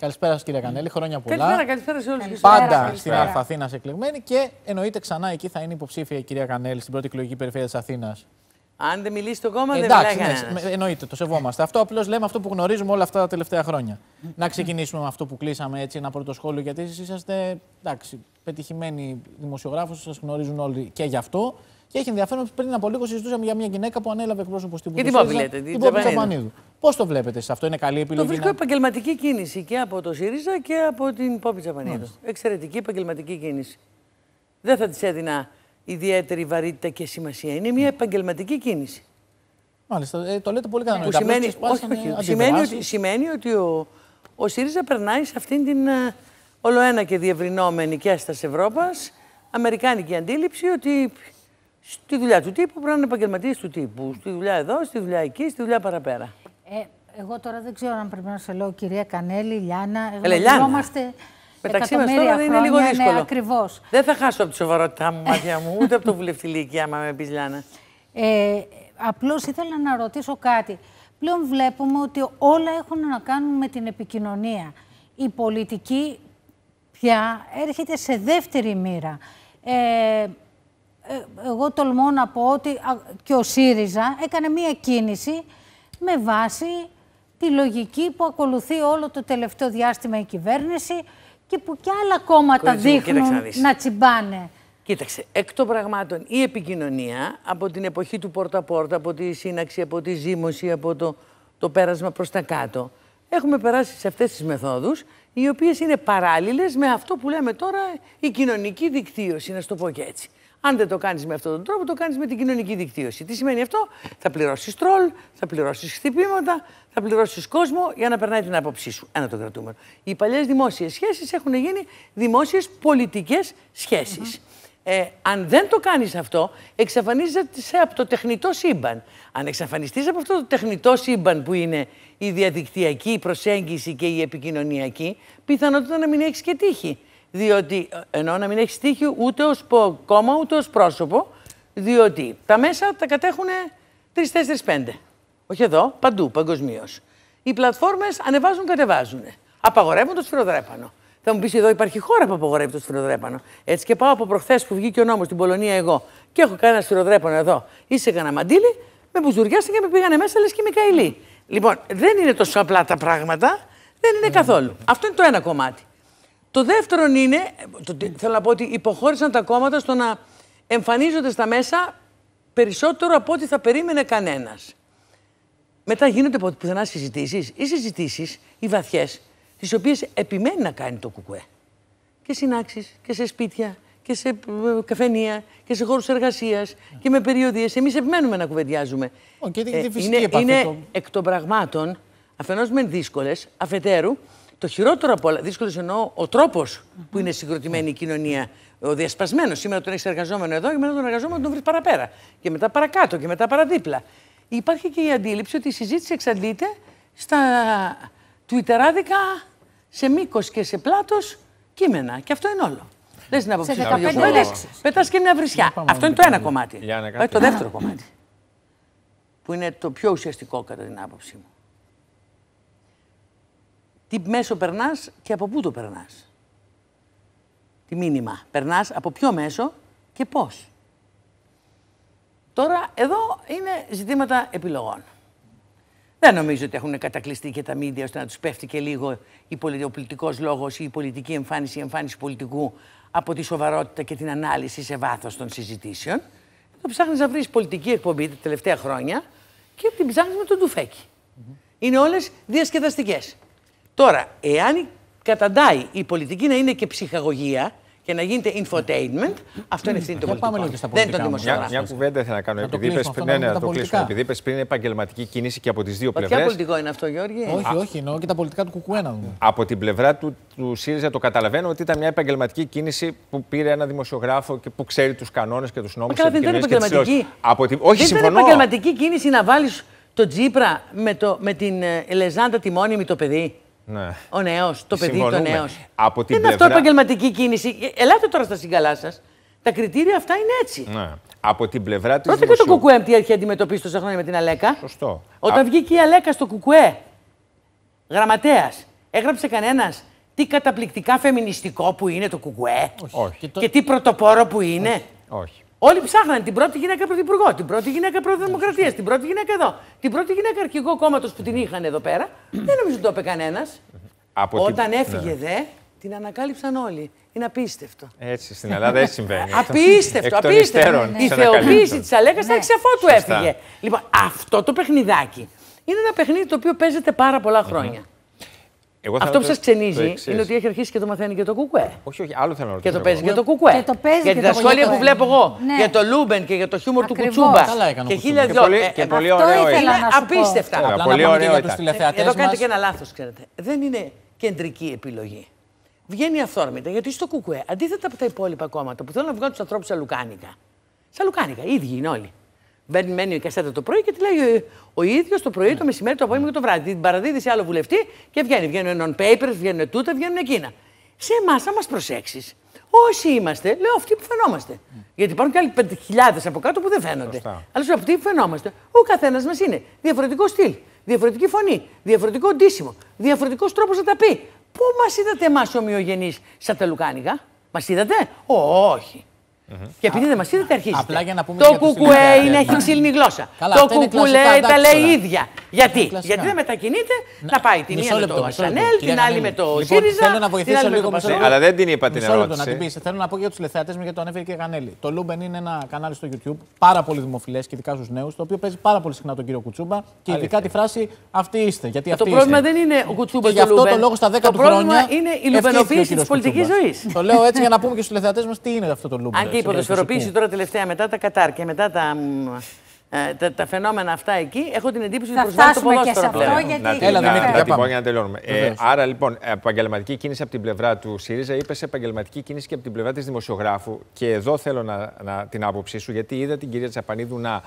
Καλησπέρα σας, κυρία Κανέλη. Χρόνια πολλά. Καλησπέρα, καλησπέρα σε όλους του Πάντα στην Αλφα Αθήνα εκλεγμένη και εννοείται ξανά εκεί θα είναι υποψήφια η κυρία Κανέλη στην πρώτη εκλογική περιφέρεια της Αθήνας. Αν δεν μιλήσει το κόμμα, Εντάξει, δεν μιλάει ναι, Εννοείται, το σεβόμαστε. Αυτό απλώς λέμε αυτό που γνωρίζουμε όλα αυτά τα τελευταία χρόνια. Να ξεκινήσουμε με αυτό που κλείσαμε έτσι, ένα πρώτο σχόλιο, γιατί εσείς είσαστε εντάξει, πετυχημένοι δημοσιογράφος, σας γνωρίζουν όλοι και γι' αυτό. Και έχει ενδιαφέρον πριν από λίγο συζητούσαμε για μια γυναίκα που ανέλαβε εκπρόσωπο τύπου. Και την Παπανίδου. Πώς το βλέπετε σε αυτό, είναι καλή επιλογή. Το βρίσκω να... επαγγελματική κίνηση και από το ΣΥΡΙΖΑ και από την Πόπη Τζαπανίδου. Εξαιρετική επαγγελματική κίνηση. Δεν θα της έδινα ιδιαίτερη βαρύτητα και σημασία. Είναι μια επαγγελματική κίνηση. Μάλιστα. Ε, το λέτε πολύ κατανοητά. Σημαίνει, όχι, όχι, σημαίνει, ότι, σημαίνει ότι ο, ο ΣΥΡΙΖΑ περνάει σε αυτήν την ε, ολοένα και διευρυνόμενη και τη Ευρώπας αμερικάνικη αντίληψη ότι στη δουλειά του τύπου πρέπει να είναι επαγγελματίες του τύπου. Στη δουλειά εδώ, στη δουλειά εκεί, στη δουλειά παραπέρα. Ε, εγώ τώρα δεν ξέρω αν πρέπει να σε λέω κυρία Κανέλη, Λιάννα. Γνωριζόμαστε Μεταξύ μας τώρα είναι λίγο ναι, δύσκολο. Ναι, ακριβώς. Δεν θα χάσω από τη σοβαρότητά μου, μάτια μου, ούτε από το βουλευτή ηλικία, άμα με πεις Λιάννα. Ε, Απλώς ήθελα να ρωτήσω κάτι. Πλέον βλέπουμε ότι όλα έχουν να κάνουν με την επικοινωνία. Η πολιτική πια έρχεται σε δεύτερη μοίρα. Ε, ε εγώ τολμώ να πω ότι και ο ΣΥΡΙΖΑ έκανε μία κίνηση με βάση τη λογική που ακολουθεί όλο το τελευταίο διάστημα η κυβέρνηση και που κι άλλα κόμματα δείχνουν να, τσιμπάνε. Κοίταξε, εκ των πραγμάτων η επικοινωνία από την εποχή του πόρτα-πόρτα, από τη σύναξη, από τη ζήμωση, από το, το πέρασμα προς τα κάτω. Έχουμε περάσει σε αυτές τις μεθόδους, οι οποίες είναι παράλληλες με αυτό που λέμε τώρα η κοινωνική δικτύωση, να στο πω και έτσι. Αν δεν το κάνεις με αυτόν τον τρόπο, το κάνεις με την κοινωνική δικτύωση. Τι σημαίνει αυτό, θα πληρώσεις τρόλ, θα πληρώσεις χτυπήματα, θα πληρώσεις κόσμο για να περνάει την άποψή σου. Ένα το κρατούμενο. Οι παλιές δημόσιες σχέσεις έχουν γίνει δημόσιες πολιτικές Ε, αν δεν το κάνεις αυτό, εξαφανίζεσαι από το τεχνητό σύμπαν. Αν εξαφανιστείς από αυτό το τεχνητό σύμπαν που είναι η διαδικτυακή η προσέγγιση και η επικοινωνιακή, πιθανότητα να μην έχεις και τύχη. Διότι, ενώ να μην έχει τύχει ούτε ως κόμμα ούτε ως πρόσωπο, διότι τα μέσα τα κατέχουν 3-4-5. Όχι εδώ, παντού, παγκοσμίως. Οι πλατφόρμες ανεβάζουν, κατεβάζουν. Απαγορεύουν το σφυροδρέπανο. Θα μου πεις εδώ υπάρχει χώρα που απαγορεύει το σφυροδρέπανο. Έτσι και πάω από προχθές που βγήκε ο νόμος στην Πολωνία εγώ και έχω κάνει ένα σφυροδρέπανο εδώ. Είσαι κανένα μαντήλι, με μπουζουριάσαν και με πήγανε μέσα λες και καηλή. Λοιπόν, δεν είναι τόσο απλά τα πράγματα. Δεν είναι ναι. καθόλου. Αυτό είναι το ένα κομμάτι. Το δεύτερο είναι, το, θέλω να πω ότι υποχώρησαν τα κόμματα στο να εμφανίζονται στα μέσα περισσότερο από ό,τι θα περίμενε κανένας. Μετά γίνονται πουθενά συζητήσεις ή συζητήσεις, οι βαθιές, τις οποίες επιμένει να κάνει το κουκουέ. Και συνάξεις και σε σπίτια και σε ε, καφενεία και σε χώρους εργασίας και με περιοδίες. Εμείς επιμένουμε να κουβεντιάζουμε. Okay, ε, είναι, είναι εκ των πραγμάτων, αφενός μεν δύσκολες, αφετέρου, το χειρότερο από όλα, δύσκολος εννοώ ο τροπο που είναι συγκροτημένη η κοινωνία. Ο διασπασμένος. Σήμερα τον έχεις εργαζόμενο εδώ, και μετά τον εργαζόμενο τον βρεις παραπέρα. Και μετά παρακάτω και μετά παραδίπλα. Υπάρχει και η αντίληψη ότι η συζήτηση εξαντλείται στα τουιτεράδικα σε μήκος και σε πλάτος κείμενα. Και αυτό είναι όλο. Λες την άποψη Πετά και μια βρισιά. Αυτό είναι το ένα κομμάτι. Το δεύτερο κομμάτι. Που είναι το πιο ουσιαστικό κατά την άποψή μου τι μέσο περνάς και από πού το περνάς. Τι μήνυμα. Περνάς από ποιο μέσο και πώς. Τώρα εδώ είναι ζητήματα επιλογών. Δεν νομίζω ότι έχουν κατακλειστεί και τα μίνδια ώστε να τους πέφτει και λίγο ο πολιτικός λόγος ή η πολιτική εμφάνιση, η εμφάνιση πολιτικού από τη σοβαρότητα και την ανάλυση σε βάθος των συζητήσεων. Το ψάχνεις να βρεις πολιτική εκπομπή τα τελευταία χρόνια και την ψάχνεις με τον τουφέκι. Είναι όλες διασκεδαστικές. Τώρα, εάν καταντάει η πολιτική να είναι και ψυχαγωγία και να γίνεται infotainment, αυτό είναι ευθύνη των πολιτικών. Δεν είναι το δημοσιογράφο. Μια, μια κουβέντα ήθελα να κάνω. Επειδή είπε πριν, ναι, το κλείσουμε. Επειδή είπες πριν επαγγελματική κίνηση και από τις δύο πλευρέ. Ποια πολιτικό είναι αυτό, Γιώργη. Όχι, όχι, εννοώ και τα πολιτικά του Κουκουένα. Από την πλευρά του, του ΣΥΡΙΖΑ το καταλαβαίνω ότι ήταν μια επαγγελματική κίνηση που πήρε ένα δημοσιογράφο και που ξέρει τους κανόνες και τους νόμους. Καλά, δεν ήταν επαγγελματική. Όχι, συμφωνώ. Δεν επαγγελματική κίνηση να βάλεις τον Τζίπρα με, το, με την ε, Ελεζάντα τη μόνιμη το παιδί. Ναι. Ο νέος, το παιδί, το νέος. Από την Δεν πλευρά... αυτό επαγγελματική κίνηση. Ε, ελάτε τώρα στα συγκαλά σας. Τα κριτήρια αυτά είναι έτσι. Ναι. Από την πλευρά της. πρώτα και το Κουκουέ τι έχει αντιμετωπίσει τόσα χρόνια με την Αλέκα. Σωστό. Όταν βγήκε η Αλέκα στο Κουκουέ, γραμματέας, έγραψε κανένας τι καταπληκτικά φεμινιστικό που είναι το Κουκουέ. Όχι. Και, τι πρωτοπόρο που είναι. Όχι. Όλοι ψάχναν την πρώτη γυναίκα πρωθυπουργό, την πρώτη γυναίκα πρωθυδημοκρατία, την πρώτη γυναίκα εδώ, την πρώτη γυναίκα αρχηγό κόμματος που την είχαν εδώ πέρα. Δεν νομίζω ότι το είπε κανένας. Όταν την... Ναι. έφυγε δε, την ανακάλυψαν όλοι. Είναι απίστευτο. Έτσι στην Ελλάδα δεν συμβαίνει. απίστευτο, απίστευτο. Η θεοποίηση της Αλέκας ναι. αφού του έφυγε. Λοιπόν, αυτό το παιχνιδάκι είναι ένα παιχνίδι το οποίο παίζεται πάρα πολλά χρόνια. Εγώ Αυτό που σας ξενίζει είναι ότι έχει αρχίσει και το μαθαίνει και το κουκουέ. Όχι, όχι, άλλο θέλω να ρωτήσω. Και το παίζει και το κουκουέ. Και το παίζει γιατί τα σχόλια που βλέπω εγώ ναι. για το Λούμπεν και για το χιούμορ του Κουτσούμπα. Και χίλια δυο. Και πολύ ωραίο είναι. Απίστευτα. Πολύ ωραίο Εδώ κάνετε και ένα λάθος, ξέρετε. Δεν είναι κεντρική επιλογή. Βγαίνει αυθόρμητα γιατί στο κουκουέ, αντίθετα από τα υπόλοιπα κόμματα που θέλουν να βγάλουν τους ανθρώπους σε λουκάνικα. Σα λουκάνικα, ίδιοι είναι όλοι. Μπαίνει, μένει η κασέτα το πρωί και τη λέει ο ίδιος το πρωί, το μεσημέρι, το απόγευμα και το βράδυ. Την παραδίδει σε άλλο βουλευτή και βγαίνει. Βγαίνουν Βγαίνουν papers, βγαίνουν τούτα, βγαίνουν εκείνα. Σε εμάς, θα μας προσέξεις, όσοι είμαστε, λέω αυτοί που φαινόμαστε. Γιατί υπάρχουν και άλλοι 5.000 από κάτω που δεν φαίνονται. Αλλά σου αυτοί που φαινόμαστε, ο καθένας μας είναι διαφορετικό στυλ, διαφορετική φωνή, διαφορετικό ντύσιμο, διαφορετικός τρόπος να τα πει. Πού μας είδατε εμάς ομοιογενείς σαν τα λουκάνικα, μας είδατε, όχι. Και επειδή δεν μας είδε, τα αρχίζει. Το κουκουέ είναι, έχει ξύλινη γλώσσα. το κουκουλέ τα λέει ίδια. Γιατί, γιατί δεν μετακινείται να, να πάει τη μία με το Σανέλ, την άλλη με το λοιπόν, ΣΥΡΙΖΑ. Θέλω να βοηθήσω λίγο Αλλά δεν την είπα την ερώτηση. Να την Θέλω να πω για τους τηλεθεατέ μου γιατί το ανέφερε και η Γανέλη. Το Λούμπεν είναι ένα κανάλι στο YouTube πάρα πολύ δημοφιλές και ειδικά στους νέους, το οποίο παίζει πάρα πολύ συχνά τον κύριο Κουτσούμπα και ειδικά τη φράση Αυτή είστε. Γιατί αυτή ε, το πρόβλημα δεν είναι ο Κουτσούμπας. Γι' αυτό το λόγο στα 10 του χρόνια. Το Είναι η λουμπενοποίηση της πολιτικής ζωής. Το λέω έτσι για να πούμε και στους τηλεθεατέ μας τι είναι αυτό το Λούμπεν. Αν και η ποδοσφαιροποίηση τώρα τελευταία μετά τα Κατάρ και μετά τα ε, τα, τα, φαινόμενα αυτά εκεί, έχω την εντύπωση ότι τα το ποδόσφαιρο πλέον. Αυτό, Να, Έλα, να, να, για να τελειώνουμε. Ε, άρα λοιπόν, επαγγελματική κίνηση από την πλευρά του ΣΥΡΙΖΑ, είπες σε επαγγελματική κίνηση και από την πλευρά της δημοσιογράφου. Και εδώ θέλω να, να, την άποψή σου, γιατί είδα την κυρία Τσαπανίδου να.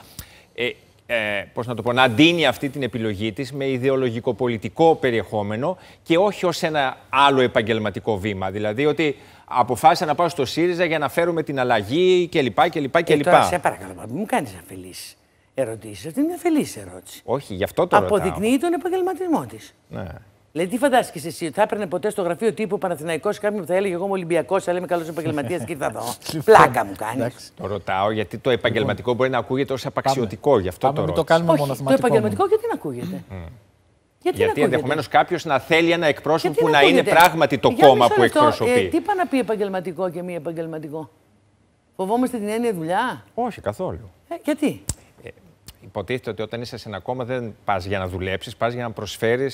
Ε, ε, πώς να το πω, να αντίνει αυτή την επιλογή της με ιδεολογικοπολιτικό περιεχόμενο και όχι ως ένα άλλο επαγγελματικό βήμα. Δηλαδή ότι αποφάσισα να πάω στο ΣΥΡΙΖΑ για να φέρουμε την αλλαγή κλπ. και, και ε, τώρα σε παρακαλώ, μου κάνεις αφιλήσεις ερωτήσεις. Αυτή είναι μια αφελής ερώτηση. Όχι, γι' αυτό το Αποδεικνύει ρωτάω. τον επαγγελματισμό της. Ναι. Δηλαδή, τι φαντάζεσαι εσύ, θα έπαιρνε ποτέ στο γραφείο τύπου Παναθηναϊκός κάποιον που θα έλεγε Εγώ είμαι Ολυμπιακός, αλλά είμαι καλός επαγγελματίας και θα εδώ. Πλάκα μου κάνεις. Το ρωτάω γιατί το επαγγελματικό λοιπόν, μπορεί να ακούγεται ως απαξιωτικό, γι' αυτό Πάμε, το ρωτάω. Το, κάνουμε Όχι, το επαγγελματικό γιατί να ακούγεται. Γιατί, γιατί ενδεχομένως κάποιος να θέλει ένα εκπρόσωπο που να είναι πράγματι το κόμμα που εκπροσωπεί. Ε, τι είπα να πει επαγγελματικό και μη επαγγελματικό. Φοβόμαστε την έννοια δουλειά. Όχι, καθόλου. Ε, γιατί. Υποτίθεται ότι όταν είσαι σε ένα κόμμα δεν πας για να δουλέψεις, πας για να προσφέρεις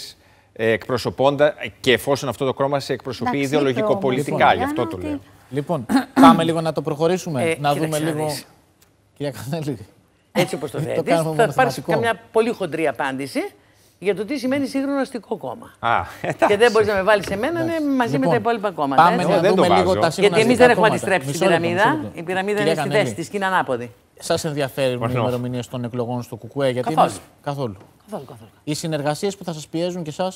ε, εκπροσωπώντα και εφόσον αυτό το κόμμα σε εκπροσωπει ιδεολογικοπολιτικά. Λοιπόν, λοιπόν, γι' αυτό το λέω. Λοιπόν, πάμε λίγο να το προχωρήσουμε. Ε, να δούμε λίγο. Κυρία Κανέλη. Έτσι όπως το θέλετε. θα πάρει καμιά πολύ χοντρή απάντηση για το τι σημαίνει σύγχρονο αστικό κόμμα. Α, εντάξει. και δεν μπορείς να με βάλεις εμένα ναι, μαζί λοιπόν, με τα υπόλοιπα κόμματα. Πάμε να δούμε λίγο τα σύγχρονα Γιατί εμείς δεν έχουμε αντιστρέψει την πυραμίδα. Η πυραμίδα είναι στη θέση της, είναι ανάποδη. Σας ενδιαφέρουν οι ημερομηνίες των εκλογών στο Κουκουέ, γιατί καθόλου. καθόλου. Καθόλου, καθόλου. Οι συνεργασίες που θα σας πιέζουν και εσάς.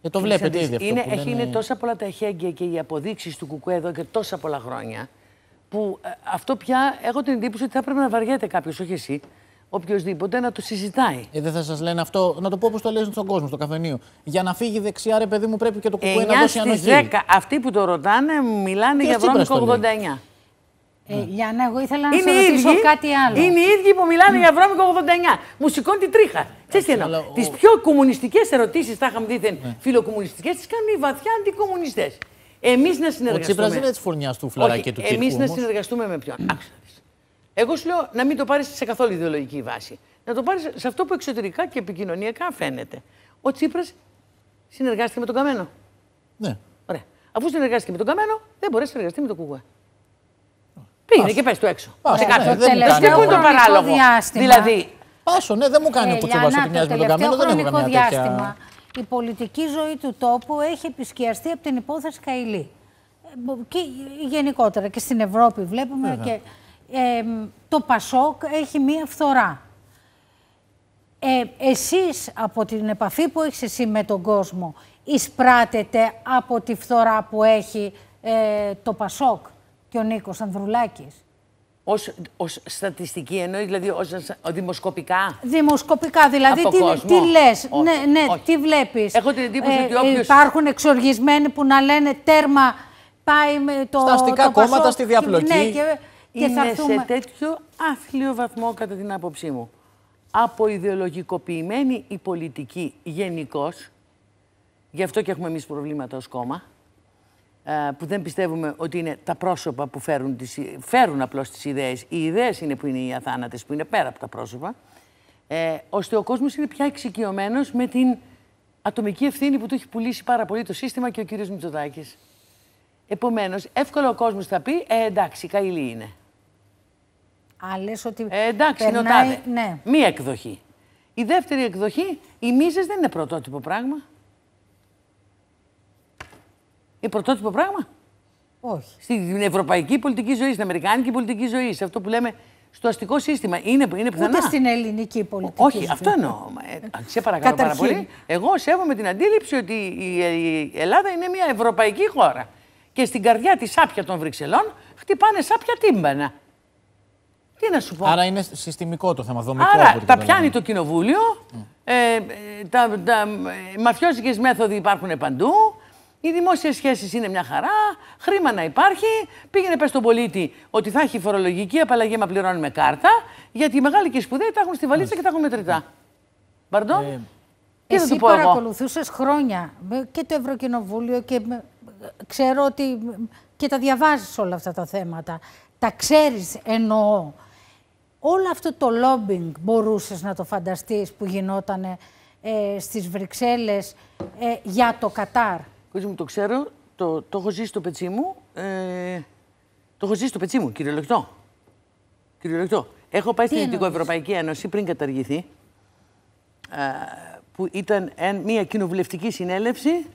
Και ε, το βλέπετε ήδη αυτό. Είναι, που έχει, λένε... είναι τόσα πολλά τα εχέγγυα και οι αποδείξεις του Κουκουέ εδώ και τόσα πολλά χρόνια. Που ε, αυτό πια έχω την εντύπωση ότι θα πρέπει να βαριέται κάποιος, όχι εσύ, οποιοδήποτε να το συζητάει. Ε, δεν θα σας λένε αυτό, να το πω όπως το λένε στον κόσμο, στο καφενείο. Για να φύγει δεξιά, ρε παιδί μου, πρέπει και το κουκουέ να δώσει ανοχή. 10, αυτοί που το ρωτάνε μιλάνε για βρώμικο 89. Ε, ναι. Γιάννα, εγώ ήθελα να είναι σε ρωτήσω κάτι άλλο. Είναι οι ίδιοι που μιλάνε για βρώμικο 89. Μου σηκώνει την τρίχα. Ε, τι πιο κομμουνιστικές ερωτήσεις, θα είχαμε δίθεν yeah. Ναι. φιλοκομμουνιστικές, τις κάνουν οι βαθιά αντικομμουνιστές. Εμείς να συνεργαστούμε. Ο Τσίπρας δεν είναι της φωνιάς του φλαράκι και του Τσίπρα. Εμείς να συνεργαστούμε με ποιον. Εγώ σου λέω να μην το πάρεις σε καθόλου ιδεολογική βάση. Να το πάρεις σε αυτό που εξωτερικά και επικοινωνιακά φαίνεται. Ο Τσίπρας συνεργάστηκε με τον Καμένο. Ναι. Ωραία. Αφού συνεργάστηκε με τον Καμένο, δεν μπορεί να συνεργαστεί με τον Κουγουέ. Πήγαινε και πέσει του έξω. Σε ε, Δεν είναι το παράλογο. Δηλαδή. Πάσο, ναι, δεν μου κάνει ε, ο Κουτσεβά ότι μοιάζει με τον Δεν Η πολιτική ζωή του τόπου έχει επισκιαστεί από την υπόθεση Καϊλή. Ε, και γενικότερα και στην Ευρώπη βλέπουμε και το Πασόκ έχει μία φθορά. Ε, εσείς από την επαφή που έχεις εσύ με τον κόσμο εισπράτεται από τη φθορά που έχει το Πασόκ και ο Νίκος Ως, ως στατιστική εννοείς, δηλαδή ως, δημοσκοπικά. Δημοσκοπικά, δηλαδή τι, τι λες, ναι, ναι τι βλέπεις. Έχω την εντύπωση ε, ότι Υπάρχουν εξοργισμένοι που να λένε τέρμα πάει με το Στα αστικά κόμματα, στη διαπλοκή. ναι, Είναι σε τέτοιο άθλιο βαθμό κατά την άποψή μου. Από ιδεολογικοποιημένη η πολιτική γενικώς, γι' αυτό και έχουμε εμείς προβλήματα ως κόμμα, ε, που δεν πιστεύουμε ότι είναι τα πρόσωπα που φέρουν, τις, φέρουν απλώς τις ιδέες. Οι ιδέες είναι που είναι οι αθάνατες, που είναι πέρα από τα πρόσωπα. Ε, ώστε ο κόσμος είναι πια εξοικειωμένος με την ατομική ευθύνη που του έχει πουλήσει πάρα πολύ το σύστημα και ο κύριος Μητσοτάκης. Επομένως, εύκολο ο κόσμος θα πει, ε, εντάξει, καλή είναι. Α, ότι ε, εντάξει, περνάει... Νοτάδε. Ναι. Μία εκδοχή. Η δεύτερη εκδοχή, οι μίζες δεν είναι πρωτότυπο πράγμα. Ε, πρωτότυπο πράγμα. Όχι. Στην ευρωπαϊκή πολιτική ζωή, στην αμερικάνικη πολιτική ζωή, σε αυτό που λέμε στο αστικό σύστημα. Είναι, είναι πιθανά. Ούτε στην ελληνική πολιτική. Όχι, σύστημα. αυτό εννοώ. Ε, σε παρακαλώ πάρα πολύ. Εγώ σέβομαι την αντίληψη ότι ε, η Ελλάδα είναι μια ευρωπαϊκή χώρα. Και στην καρδιά της σάπια των Βρυξελών χτυπάνε σάπια τύμπανα. Τι να σου πω. Άρα είναι συστημικό το θέμα, δομικό. Άρα τα πιάνει το κοινοβούλιο, mm. ε, τα, τα ε, μέθοδοι υπάρχουν παντού, οι δημόσιες σχέσεις είναι μια χαρά, χρήμα να υπάρχει. Πήγαινε πες στον πολίτη ότι θα έχει φορολογική απαλλαγή, μα πληρώνει με κάρτα, γιατί οι μεγάλοι και οι σπουδαίοι τα έχουν στη βαλίτσα και τα έχουν μετρητά. Μπαρντό. Ε, Τι εσύ παρακολουθούσες χρόνια και το Ευρωκοινοβούλιο και ξέρω ότι και τα διαβάζεις όλα αυτά τα θέματα. Τα ξέρεις εννοώ. Όλο αυτό το lobbying μπορούσες να το φανταστείς που γινόταν ε, στις Βρυξέλλες ε, για το Κατάρ. Κότσι μου, το ξέρω, το, το έχω ζήσει στο πετσί μου. Ε, το έχω ζήσει στο πετσί μου, κυριολεκτό. Κυριολεκτό. Έχω πάει στην Ευρωπαϊκή Ένωση πριν καταργηθεί. που ήταν μια κοινοβουλευτική συνέλευση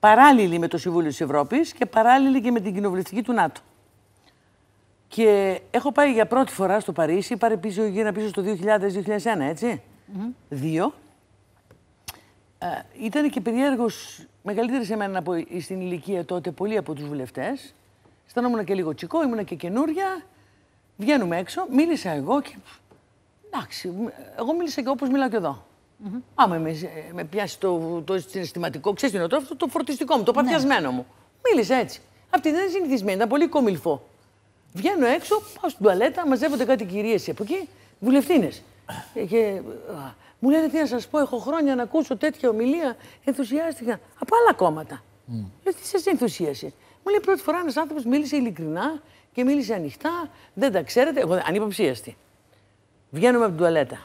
παράλληλη με το Συμβούλιο της Ευρώπης και παράλληλη και με την κοινοβουλευτική του ΝΑΤΟ. Και έχω πάει για πρώτη φορά στο Παρίσι, πάρε πίσω, γύρω πίσω στο 2000-2001, έτσι. Δύο. Ε, ήταν και περίεργος, μεγαλύτερη σε μένα από, στην ηλικία τότε, πολλοί από τους βουλευτές. Αισθανόμουν και λίγο τσικό, ήμουν και καινούρια. Βγαίνουμε έξω, μίλησα εγώ και. Εντάξει, εγώ μίλησα και όπως μιλάω και εδώ. Άμα με, με πιάσει το, το συναισθηματικό, ξέρεις τι είναι το, το, φορτιστικό μου, το ναι. παθιασμένο μου. Μίλησα έτσι. Αυτή δεν είναι συνηθισμένη, ήταν πολύ κομιλφό. Βγαίνω έξω, πάω στην τουαλέτα, μαζεύονται κάτι κυρίες από εκεί, βουλευτίνες. Και μου λένε τι να σας πω, έχω χρόνια να ακούσω τέτοια ομιλία. Ενθουσιάστηκα. Από άλλα κόμματα. Mm. Λέω τι σας ενθουσίασε. Μου λέει πρώτη φορά ένας άνθρωπος μίλησε ειλικρινά και μίλησε ανοιχτά. Δεν τα ξέρετε. Εγώ ανυποψίαστη. Βγαίνουμε από την τουαλέτα.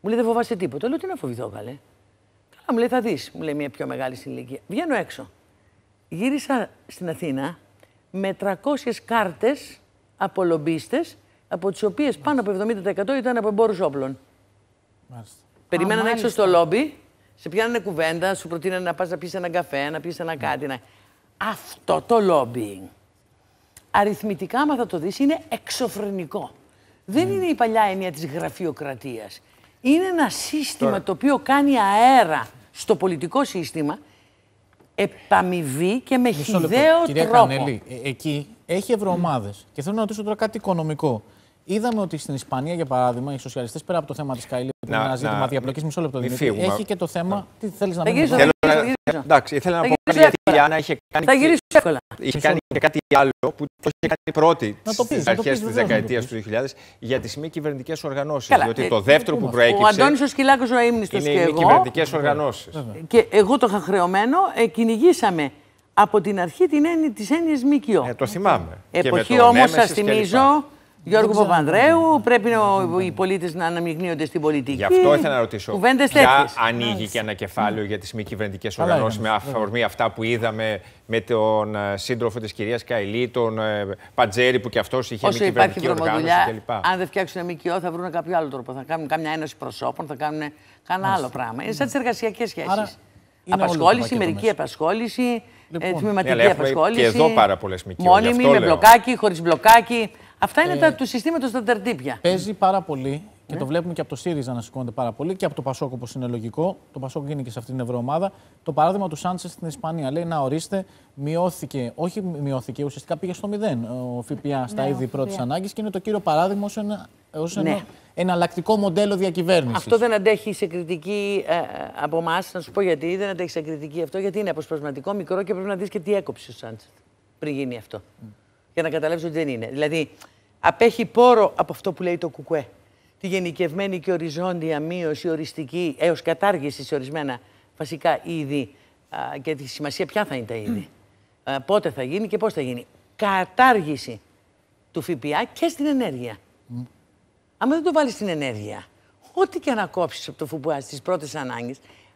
Μου λέει δεν φοβάστε τίποτα. Λέω τι να φοβηθώ, καλέ. Καλά, μου λέει θα δεις. Μου λέει μια πιο μεγάλη στην ηλικία. Βγαίνω έξω. Γύρισα στην Αθήνα με 300 κάρτες από λομπίστες, από τις οποίες πάνω από 70% ήταν από εμπόρους όπλων. Μάλιστα. Περιμένανε έξω στο λόμπι, σε πιάνανε κουβέντα, σου προτείνανε να πας να πεις ένα καφέ, να πεις ένα ναι. κάτι. Αυτό το λόμπι. Αριθμητικά, άμα θα το δεις, είναι εξωφρενικό. Δεν ναι. είναι η παλιά έννοια της γραφειοκρατίας. Είναι ένα σύστημα το οποίο κάνει αέρα στο πολιτικό σύστημα επαμοιβή και με χιδαίο τρόπο. Κυρία Κανέλη, ε, εκεί έχει ευρωομάδες. Και θέλω να ρωτήσω τώρα κάτι οικονομικό. Είδαμε ότι στην Ισπανία, για παράδειγμα, οι σοσιαλιστές πέρα από το θέμα της Κάλη να, ένα ζήτημα να... διαπλοκή. Μισό λεπτό. Έχει και το θέμα. Ναι. Να. Τι θέλεις να πει. Θέλω... Εντάξει, ήθελα να πω κάτι γιατί η Άννα είχε κάνει. Θα γυρίσει εύκολα. Είχε κάνει και κάτι άλλο που το είχε κάνει πρώτη στις αρχές τη δεκαετία του 2000 για τις μη κυβερνητικές οργανώσεις. Διότι ε, το δεύτερο που προέκυψε. Ο Αντώνης ο Σκυλάκος ο Για και μη κυβερνητικέ οργανώσει. Και εγώ το είχα χρεωμένο, ε, κυνηγήσαμε από την αρχή την έννοια της ΜΚΙΟ. Ε, το θυμάμαι. Εποχή όμω, σας θυμίζω Γιώργου Παπανδρέου, πρέπει οι πολίτες να αναμειγνύονται στην πολιτική. Γι' αυτό ήθελα να ρωτήσω. Κουβέντες Ποια ανοίγει και ένα κεφάλαιο για τις μη κυβερνητικές οργανώσεις με αφορμή αυτά που είδαμε με τον ε, σύντροφο της κυρίας Καηλή, τον ε, Πατζέρη που κι αυτός είχε μη κυβερνητική οργάνωση κλπ. Αν δεν φτιάξουν ένα ΜΚΟ θα βρουν κάποιο άλλο τρόπο. Θα κάνουν κάμια ένωση προσώπων, θα κάνουν κανένα άλλο πράγμα. Είναι σαν τις εργασιακές σχέσει. Απασχόληση, μερική απασχόληση, ε, λοιπόν. τμήματική απασχόληση. Και εδώ πάρα πολλές μικρέ. Μόνιμη, με μπλοκάκι, χωρίς μπλοκάκι. Αυτά είναι ε, τα του συστήματος τα τερτύπια. Παίζει πάρα πολύ και ναι. το βλέπουμε και από το ΣΥΡΙΖΑ να σηκώνεται πάρα πολύ και από το ΠΑΣΟΚ όπως είναι λογικό. Το ΠΑΣΟΚ γίνει και σε αυτήν την ευρωομάδα. Το παράδειγμα του Σάντσε στην Ισπανία λέει να ορίστε, μειώθηκε, όχι μειώθηκε, ουσιαστικά πήγε στο μηδέν ο ΦΠΑ στα ναι, είδη πρώτης ανάγκης και είναι το κύριο παράδειγμα ως ένα, ως ναι. ένα εναλλακτικό μοντέλο διακυβέρνησης. Αυτό δεν αντέχει σε κριτική ε, από εμάς. Να σου πω γιατί δεν αντέχει σε κριτική αυτό, γιατί είναι αποσπασματικό, μικρό και πρέπει να δεις και τι έκοψε ο Σάντσε πριν γίνει αυτό. Mm για να καταλάβεις ότι δεν είναι. Δηλαδή, απέχει πόρο από αυτό που λέει το κουκουέ. Τη γενικευμένη και οριζόντια μείωση οριστική έως κατάργηση σε ορισμένα βασικά είδη α, και τη σημασία ποια θα είναι τα είδη. πότε θα γίνει και πώς θα γίνει. Κατάργηση του ΦΠΑ και στην ενέργεια. Mm. δεν το βάλεις στην ενέργεια, ό,τι και να κόψεις από το ΦΠΑ στις πρώτες ανάγκες,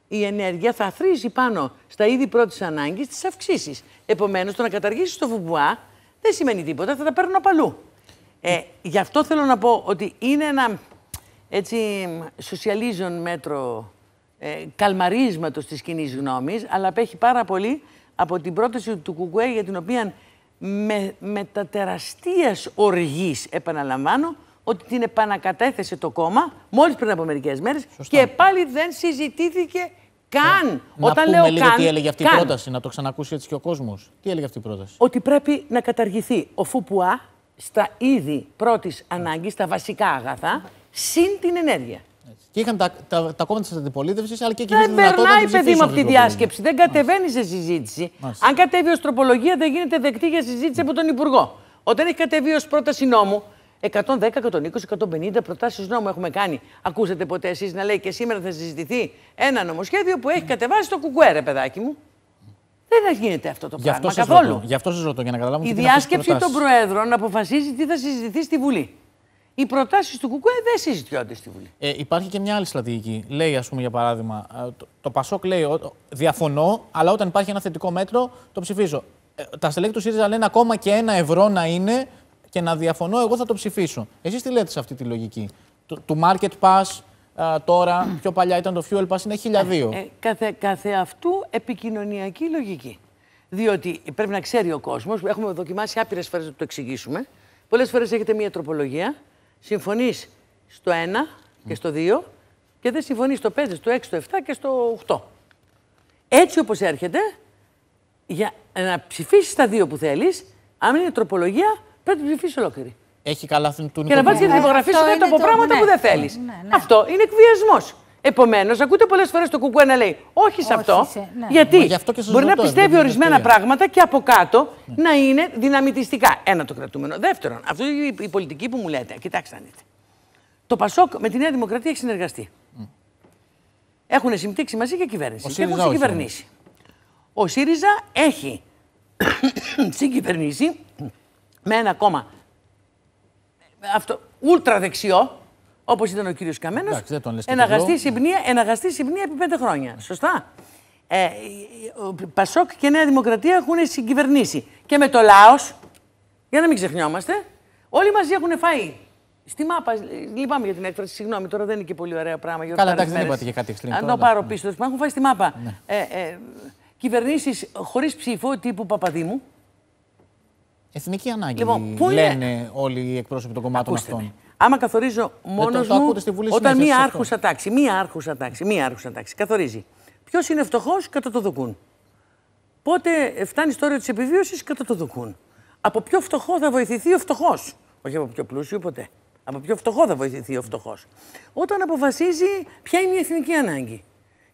η ενέργεια θα θρίζει πάνω στα είδη πρώτης ανάγκης τις αυξήσεις. Επομένως, το να καταργήσεις το ΦΠΑ δεν σημαίνει τίποτα, θα τα παίρνουν από αλλού. Ε, γι' αυτό θέλω να πω ότι είναι ένα έτσι σοσιαλίζον μέτρο ε, καλμαρίσματος της κοινή γνώμης, αλλά απέχει πάρα πολύ από την πρόταση του Κουκουέ για την οποία με, με τα τεραστίας οργής, επαναλαμβάνω, ότι την επανακατέθεσε το κόμμα μόλις πριν από μερικές μέρες και πάλι δεν συζητήθηκε Καν! Να Όταν πούμε λέω λίγο καν, τι έλεγε αυτή η πρόταση, να το ξανακούσει έτσι και ο κόσμος. Τι έλεγε αυτή η πρόταση. Ότι πρέπει να καταργηθεί ο ΦΟΠΟΑ στα είδη πρώτης ανάγκης, στα βασικά αγαθά, συν την ενέργεια. Έτσι. Και είχαν τα, τα, τα κόμματα της αντιπολίτευσης, αλλά και εκείνη Δεν περνάει, παιδί μου, αυτή τη διάσκεψη. Δεν κατεβαίνει σε συζήτηση. Αν κατέβει ως τροπολογία, δεν γίνεται δεκτή για συζήτηση από τον Υπουργό. Όταν έχει κατεβεί ως πρόταση νόμου, 110, 120, 150 προτάσεις νόμου έχουμε κάνει. Ακούσατε ποτέ εσείς να λέει και σήμερα θα συζητηθεί ένα νομοσχέδιο που έχει κατεβάσει το κουκουέρε, παιδάκι μου. Δεν θα γίνεται αυτό το Γι αυτό πράγμα Ρωτώ. Γι' αυτό σας ρωτώ για να καταλάβουμε Η διάσκεψη των Προέδρων αποφασίζει τι θα συζητηθεί στη Βουλή. Οι προτάσεις του Κουκουέ δεν συζητιόνται στη Βουλή. Ε, υπάρχει και μια άλλη στρατηγική. Λέει, ας πούμε, για παράδειγμα, ε, το, το Πασόκ λέει: Διαφωνώ, αλλά όταν υπάρχει ένα θετικό μέτρο, το ψηφίζω. Ε, τα στελέχη του ΣΥΡΙΖΑ λένε ακόμα και ένα ευρώ να είναι και να διαφωνώ, εγώ θα το ψηφίσω. Εσείς τι λέτε σε αυτή τη λογική Το market pass, τώρα, πιο παλιά ήταν το fuel pass, είναι 1002. Ε, ε, καθε, καθε αυτού επικοινωνιακή λογική. Διότι πρέπει να ξέρει ο κόσμος, έχουμε δοκιμάσει άπειρες φορές να το εξηγήσουμε. Πολλές φορές έχετε μία τροπολογία, συμφωνείς στο 1 και στο 2 και δεν συμφωνείς στο 5, στο 6, το 7 και στο 8. Έτσι όπως έρχεται, για να ψηφίσεις τα δύο που θέλεις, αν είναι τροπολογία, Πρέπει να την ψηφίσει ολόκληρη. Έχει καλά την του Και να βάλει και την υπογραφή σου από πράγματα ναι, που δεν θέλεις. Ναι, ναι. Αυτό είναι εκβιασμός. Επομένως, ακούτε πολλές φορές το κουκουέ να λέει όχι σε αυτό. γιατί μπορεί να πιστεύει ορισμένα πράγματα και από κάτω να είναι δυναμητιστικά. Ένα το κρατούμενο. Δεύτερον, αυτή η πολιτική που μου λέτε, κοιτάξτε αν Το Πασόκ με τη Νέα Δημοκρατία έχει συνεργαστεί. Έχουν συμπτύξει μαζί και κυβέρνηση. και έχουν συγκυβερνήσει. Ο ΣΥΡΙΖΑ έχει συγκυβερνήσει με ένα κόμμα αυτό, ούλτρα δεξιό, όπως ήταν ο κύριος Καμένος, εναγαστή συμπνία, εναγαστή συμπνία επί πέντε χρόνια. Σωστά. Ε, Πασόκ και Νέα Δημοκρατία έχουν συγκυβερνήσει. Και με το λαό, για να μην ξεχνιόμαστε, όλοι μαζί έχουν φάει. Στη μάπα, λυπάμαι για την έκφραση, συγγνώμη, τώρα δεν είναι και πολύ ωραία πράγμα. Για Καλά, εντάξει, δεν είπατε και κάτι εξτρεμιστικό. Αν το πάρω πίσω, έχουν φάει στη μάπα. Ναι. Ε, ε, Κυβερνήσεις χωρίς ψήφο τύπου Παπαδήμου, Εθνική ανάγκη λοιπόν, πού λένε είναι... όλοι οι εκπρόσωποι των κομμάτων Ακούστε αυτών. Με. Άμα καθορίζω μόνος μου, όταν μία άρχουσα τάξη, μία άρχουσα τάξη, μία άρχουσα τάξη, καθορίζει. Ποιος είναι φτωχός, κατά το δοκούν. Πότε φτάνει στο όριο της επιβίωσης, κατά το δοκούν. Από πιο φτωχό θα βοηθηθεί ο φτωχός. Όχι από πιο πλούσιο ποτέ. Από πιο φτωχό θα βοηθηθεί ο φτωχός. Όταν αποφασίζει ποια είναι η εθνική ανάγκη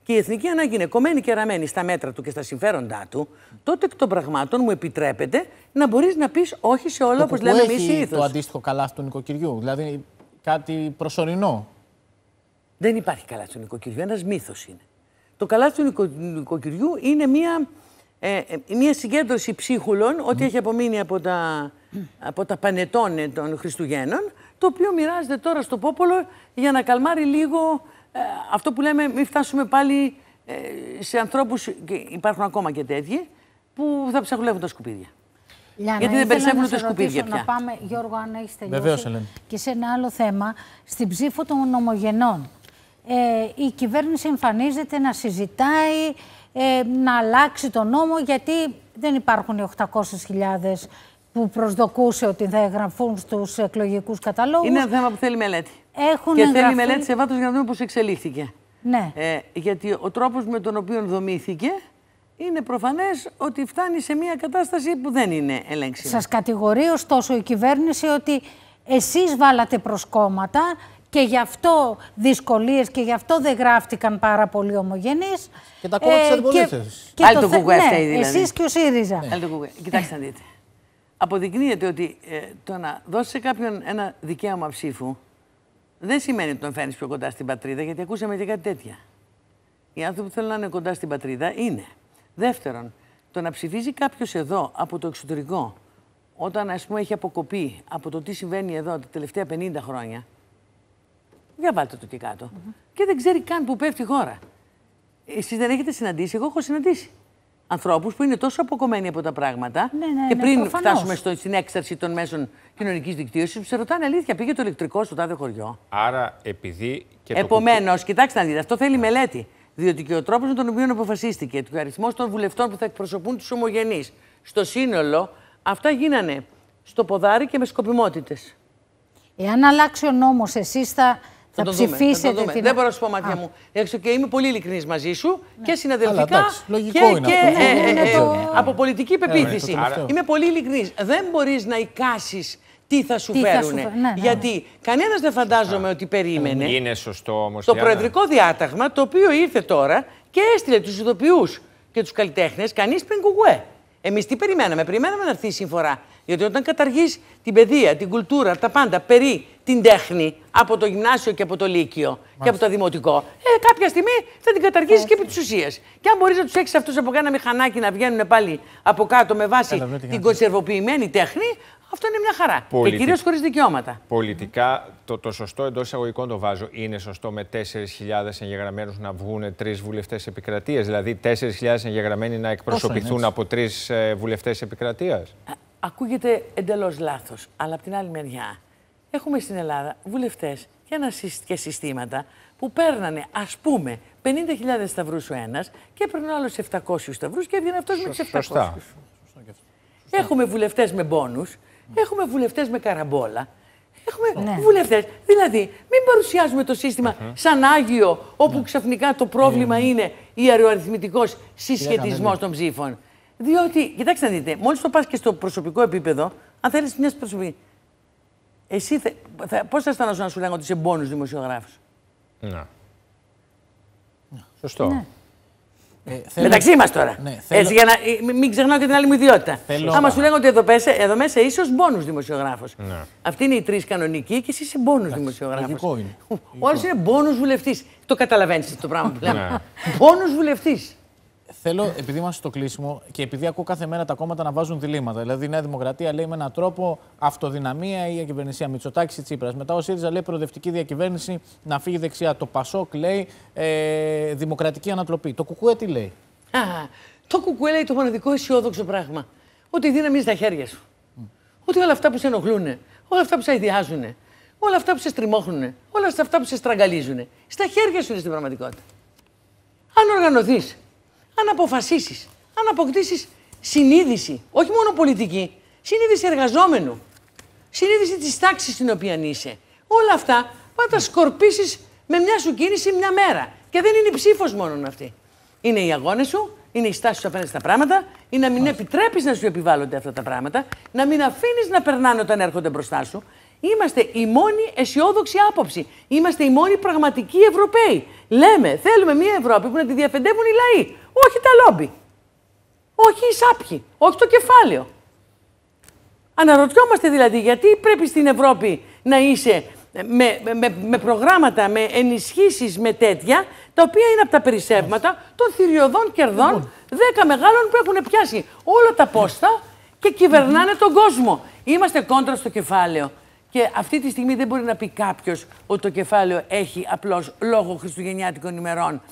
και η εθνική ανάγκη είναι κομμένη και ραμμένη στα μέτρα του και στα συμφέροντά του, τότε εκ των πραγμάτων μου επιτρέπεται να μπορείς να πεις όχι σε όλα όπω λέμε εμεί οι Το αντίστοιχο καλά του νοικοκυριού, δηλαδή κάτι προσωρινό. Δεν υπάρχει καλά του νοικοκυριού, ένας μύθος είναι. Το καλά του νοικοκυριού είναι μια, ε, ε μια συγκέντρωση ψίχουλων, ό,τι έχει απομείνει από τα, από τα πανετώνε των Χριστουγέννων, το οποίο μοιράζεται τώρα στο πόπολο για να καλμάρει λίγο ε, αυτό που λέμε μην φτάσουμε πάλι ε, σε ανθρώπους, υπάρχουν ακόμα και τέτοιοι, που θα ψαχουλεύουν τα σκουπίδια. Γιατί δεν περισσεύουν τα σκουπίδια πια. Να πάμε, Γιώργο, αν έχεις τελειώσει. Βεβαίως, και σε ένα άλλο θέμα, στην ψήφο των νομογενών, Ε, η κυβέρνηση εμφανίζεται να συζητάει, ε, να αλλάξει τον νόμο, γιατί δεν υπάρχουν οι 800.000 που προσδοκούσε ότι θα εγγραφούν στους εκλογικούς καταλόγους. Είναι ένα θέμα που θέλει μελέτη. Έχουν και εγγραφεί... θέλει μελέτη σε βάθος για να δούμε πώς εξελίχθηκε. Ναι. Ε, γιατί ο τρόπος με τον οποίο δομήθηκε είναι προφανές ότι φτάνει σε μια κατάσταση που δεν είναι ελέγξιμη. Σας κατηγορεί ωστόσο η κυβέρνηση ότι εσείς βάλατε προσκόμματα και γι' αυτό δυσκολίες και γι' αυτό δεν γράφτηκαν πάρα πολύ ομογενείς. Και τα κόμματα ε, τη αντιπολίτευση. το, το ναι, δηλαδή. Εσείς και ο ΣΥΡΙΖΑ. Κοιτάξτε να δείτε αποδεικνύεται ότι ε, το να δώσεις σε κάποιον ένα δικαίωμα ψήφου δεν σημαίνει ότι τον φέρνεις πιο κοντά στην πατρίδα, γιατί ακούσαμε και κάτι τέτοια. Οι άνθρωποι που θέλουν να είναι κοντά στην πατρίδα είναι. Δεύτερον, το να ψηφίζει κάποιος εδώ από το εξωτερικό, όταν ας πούμε έχει αποκοπεί από το τι συμβαίνει εδώ τα τελευταία 50 χρόνια. διαβάτε το και κάτω. Και δεν ξέρει καν που πέφτει η χώρα. Εσείς δεν έχετε συναντήσει, εγώ έχω συναντήσει ανθρώπους που είναι τόσο αποκομμένοι από τα πράγματα. Ναι, ναι, και ναι, πριν φτάσουμε στο, στην έξαρση των μέσων κοινωνικής δικτύωσης, που σε ρωτάνε αλήθεια, πήγε το ηλεκτρικό στο τάδε χωριό. Άρα, επειδή. Επομένω, το κοιτάξτε να δείτε, αυτό θέλει μελέτη. Διότι και ο τρόπος με τον οποίο αποφασίστηκε, και ο αριθμός των βουλευτών που θα εκπροσωπούν τους ομογενείς στο σύνολο, αυτά γίνανε στο ποδάρι και με σκοπιμότητες. Εάν αλλάξει ο νόμος, εσείς θα θα, το ψηφίσετε. Δούμε, Δεν μπορώ να σου πω, μάτια μου. Έξω και είμαι πολύ ειλικρινής μαζί σου ναι. και συναδελφικά. Λογικό και, είναι αυτό. Ε, ε, ναι, ναι, ε από πολιτική ε, πεποίθηση. είμαι πολύ ειλικρινής. Δεν μπορείς να εικάσεις τι θα σου φέρουν. Γιατί κανένας δεν φαντάζομαι ότι περίμενε. Είναι σωστό όμως. Το προεδρικό διάταγμα το οποίο ήρθε τώρα και έστειλε τους ειδοποιούς και τους καλλιτέχνες, κανείς πριν κουγουέ. Εμείς τι περιμέναμε, περιμέναμε να έρθει η συμφορά. Γιατί όταν καταργείς την παιδεία, την κουλτούρα, τα πάντα περί την τέχνη από το γυμνάσιο και από το λύκειο και από το δημοτικό, ε, κάποια στιγμή θα την καταργήσεις και επί της ουσίας. Και αν μπορείς να τους έχεις αυτούς από κάνα μηχανάκι να βγαίνουν πάλι από κάτω με βάση την κονσερβοποιημένη τέχνη, αυτό είναι μια χαρά. Πολιτικ... Και κυρίως χωρίς δικαιώματα. Πολιτικά, το, το σωστό εντός εισαγωγικών το βάζω. Είναι σωστό με 4.000 εγγεγραμμένους να βγουν τρεις βουλευτές επικρατείας. Δηλαδή, 4.000 εγγεγραμμένοι να εκπροσωπηθούν από τρεις ε, βουλευτές επικρατείας. Ε, Ακούγεται εντελώς λάθος. Αλλά από την άλλη μεριά, έχουμε στην Ελλάδα βουλευτές και συστήματα που παίρνανε, ας πούμε, 50.000 σταυρούς ο ένας και έπαιρνε άλλο 700 σταυρούς και έβγαινε αυτός με τους 700. Ναι. Έχουμε βουλευτές με πόνου, έχουμε βουλευτές με καραμπόλα. Έχουμε ναι. βουλευτές. Δηλαδή, μην παρουσιάζουμε το συστημα σαν άγιο, όπου ναι. ξαφνικά το πρόβλημα ε, ναι. είναι η αεροαριθμητικό συσχετισμός των ψήφων. Διότι, κοιτάξτε να δείτε, μόλις το πας και στο προσωπικό επίπεδο, αν θέλεις μια προσωπική. Εσύ θε, θα, πώς θα αισθανόσου να σου λένε ότι είσαι μπόνους δημοσιογράφος. Να. Σωστό. Ναι. Ε, θέλω... Μεταξύ μας τώρα. Ναι, Έτσι, για να ε, μην ξεχνάω και την άλλη μου ιδιότητα. Θέλω... Άμα σου λένε ότι εδώ, πέσε, εδώ μέσα είσαι ως μπόνους δημοσιογράφος. Ναι. Αυτοί είναι η τρεις κανονική και εσύ είσαι μπόνους δημοσιογράφο. Όλο είναι λοιπόν. μπόνους βουλευτής. Το καταλαβαίνεις το πράγμα που ναι. λέμε. Μπόνους βουλευτής. Θέλω, επειδή είμαστε στο κλείσιμο και επειδή ακούω κάθε μέρα τα κόμματα να βάζουν διλήμματα. Δηλαδή, η Νέα Δημοκρατία λέει με έναν τρόπο αυτοδυναμία ή διακυβερνησία Μητσοτάκης ή Τσίπρας. Μετά ο ΣΥΡΙΖΑ λέει προοδευτική διακυβέρνηση να φύγει δεξιά. Το Πασόκ λέει ε, δημοκρατική ανατροπή. Το Κουκουέ τι λέει. Α, το Κουκουέ λέει το μοναδικό αισιόδοξο πράγμα. Ότι η δύναμη στα χέρια σου. Mm. Ότι όλα αυτά που σε ενοχλούν, όλα αυτά που σε αειδιάζουν, όλα αυτά που σε στριμώχνουν, όλα αυτά που σε στραγγαλίζουν, στα χέρια σου είναι στην πραγματικότητα. Αν οργανωθείς αν αποφασίσει, αν αποκτήσει συνείδηση, όχι μόνο πολιτική, συνείδηση εργαζόμενου, συνείδηση της τάξης στην οποία είσαι. Όλα αυτά θα τα σκορπίσεις με μια σου κίνηση μια μέρα. Και δεν είναι η ψήφο μόνο αυτή. Είναι οι αγώνες σου, είναι η στάση σου απέναντι στα πράγματα, είναι να μην επιτρέπεις να σου επιβάλλονται αυτά τα πράγματα, να μην αφήνεις να περνάνε όταν έρχονται μπροστά σου, Είμαστε η μόνη αισιόδοξη άποψη. Είμαστε οι μόνοι πραγματικοί Ευρωπαίοι. Λέμε, θέλουμε μια Ευρώπη που να τη διαφεντεύουν οι λαοί. Όχι τα λόμπι. Όχι οι σάπιοι. Όχι το κεφάλαιο. Αναρωτιόμαστε δηλαδή γιατί πρέπει στην Ευρώπη να είσαι με, με, με προγράμματα, με ενισχύσεις, με τέτοια, τα οποία είναι από τα περισσεύματα των θηριωδών κερδών 10 λοιπόν. μεγάλων που έχουν πιάσει όλα τα πόστα και κυβερνάνε τον κόσμο. Είμαστε κόντρα στο κεφάλαιο. Και αυτή τη στιγμή δεν μπορεί να πει κάποιος ότι το κεφάλαιο έχει απλώς λόγω Χριστουγεννιάτικων ημερών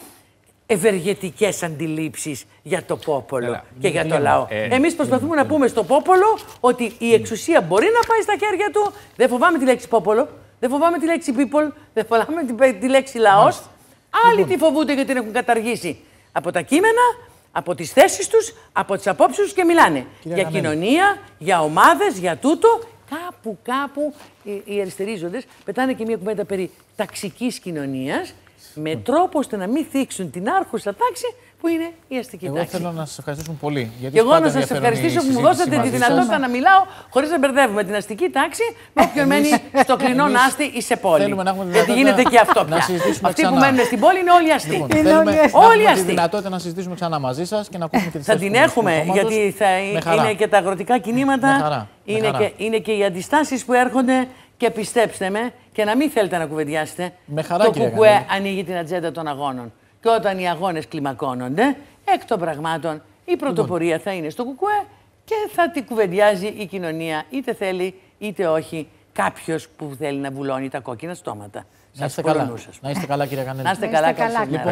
ευεργετικές αντιλήψεις για το πόπολο και για το ναι, ναι, λαό. Ναι. Ε, Εμείς προσπαθούμε να πούμε στο πόπολο ότι η εξουσία μπορεί να πάει στα χέρια του. Δεν φοβάμαι τη λέξη πόπολο, δεν φοβάμαι τη λέξη people, δεν φοβάμαι τη, τη λέξη λαός. Άλλοι λοιπόν. τη φοβούνται γιατί την έχουν καταργήσει από τα κείμενα, από τις θέσεις τους, από τις απόψεις τους και μιλάνε. για κοινωνία, για ομάδες, για τούτο κάπου, κάπου οι αριστερίζοντες πετάνε και μια κουβέντα περί ταξικής κοινωνίας με τρόπο ώστε να μην θίξουν την άρχουσα τάξη που είναι η αστική Εγώ τάξη. Εγώ θέλω να σας ευχαριστήσω πολύ. Γιατί και εγώ να σα ευχαριστήσω που μου δώσατε τη δυνατότητα να μιλάω χωρίς να μπερδεύουμε την αστική τάξη με ε, όποιον μένει στο κλεινό νάστη ή σε πόλη. Θέλουμε να έχουμε Γιατί γίνεται και αυτό πια. Αυτοί που μένουν στην πόλη είναι όλοι αστεί. Λοιπόν, είναι όλοι αστεί. έχουμε δυνατότητα να συζητήσουμε ξανά μαζί σας και να ακούμε και τις Θα την έχουμε, γιατί είναι και τα αγροτικά κινήματα, είναι και οι αντιστάσεις που έρχονται και πιστέψτε με και να μην θέλετε να κουβεντιάσετε. το κουκουέ ανοίγει την ατζέντα των αγώνων. Και όταν οι αγώνες κλιμακώνονται, εκ των πραγμάτων η λοιπόν. πρωτοπορία θα είναι στο κουκουέ και θα την κουβεντιάζει η κοινωνία, είτε θέλει είτε όχι, κάποιος που θέλει να βουλώνει τα κόκκινα στόματα. Να είστε καλά. Να είστε καλά, κύριε Κανέλη. Να λοιπόν, είστε καλά, καλά.